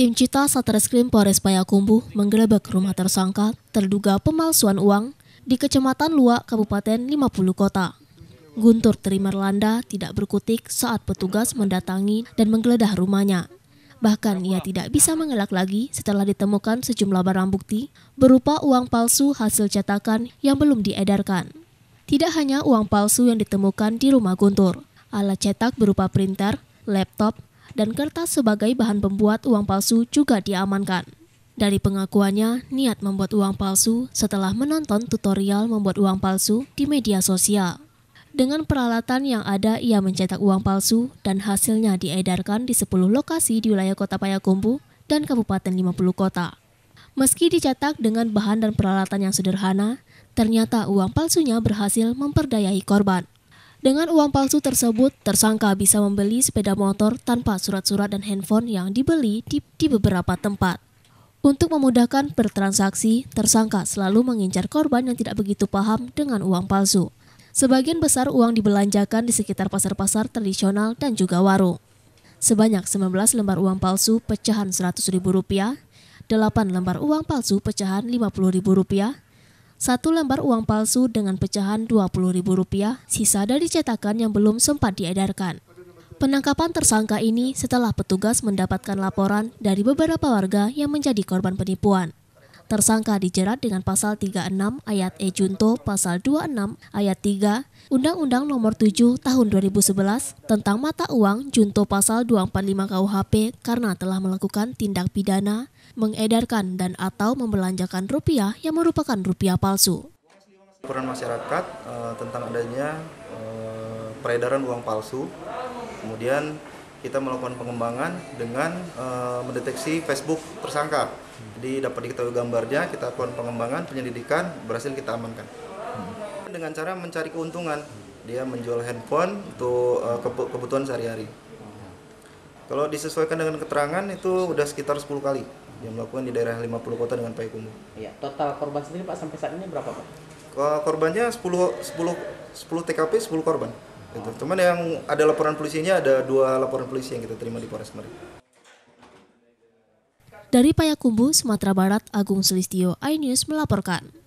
Tim Cita Satreskrim Polres Payakumbuh menggerebek rumah tersangka terduga pemalsuan uang di Kecamatan Luak, Kabupaten 50 Kota. Guntur Trimerlanda tidak berkutik saat petugas mendatangi dan menggeledah rumahnya. Bahkan ia tidak bisa mengelak lagi setelah ditemukan sejumlah barang bukti berupa uang palsu hasil cetakan yang belum diedarkan. Tidak hanya uang palsu yang ditemukan di rumah Guntur, alat cetak berupa printer, laptop, dan kertas sebagai bahan pembuat uang palsu juga diamankan. Dari pengakuannya, niat membuat uang palsu setelah menonton tutorial membuat uang palsu di media sosial. Dengan peralatan yang ada, ia mencetak uang palsu dan hasilnya diedarkan di 10 lokasi di wilayah kota Payakumbu dan kabupaten 50 kota. Meski dicetak dengan bahan dan peralatan yang sederhana, ternyata uang palsunya berhasil memperdayai korban. Dengan uang palsu tersebut, tersangka bisa membeli sepeda motor tanpa surat-surat dan handphone yang dibeli di, di beberapa tempat. Untuk memudahkan bertransaksi, tersangka selalu mengincar korban yang tidak begitu paham dengan uang palsu. Sebagian besar uang dibelanjakan di sekitar pasar-pasar tradisional dan juga warung. Sebanyak 19 lembar uang palsu pecahan Rp100.000, 8 lembar uang palsu pecahan Rp50.000, satu lembar uang palsu dengan pecahan Rp20.000, sisa dari cetakan yang belum sempat diedarkan. Penangkapan tersangka ini setelah petugas mendapatkan laporan dari beberapa warga yang menjadi korban penipuan. Tersangka dijerat dengan pasal 36 ayat E junto pasal 26 ayat 3 Undang-Undang Nomor 7 Tahun 2011 tentang mata uang junto pasal 245 KUHP karena telah melakukan tindak pidana mengedarkan dan atau membelanjakan rupiah yang merupakan rupiah palsu. Peran masyarakat uh, tentang adanya uh, peredaran uang palsu, kemudian kita melakukan pengembangan dengan uh, mendeteksi Facebook tersangka. Jadi dapat diketahui gambarnya, kita lakukan pengembangan, penyelidikan, berhasil kita amankan. Hmm. Dengan cara mencari keuntungan, dia menjual handphone untuk uh, kebutuhan sehari-hari. Kalau disesuaikan dengan keterangan itu udah sekitar 10 kali yang melakukan di daerah 50 kota dengan Payakumbuh. Iya, total korban sendiri Pak sampai saat ini berapa Pak? Eh, korbannya 10 10 10 TKP 10 korban. Gitu. Cuman yang ada laporan polisinya ada dua laporan polisi yang kita terima di Polres kemarin. Dari Payakumbu, Sumatera Barat, Agung Sulistio, iNews melaporkan.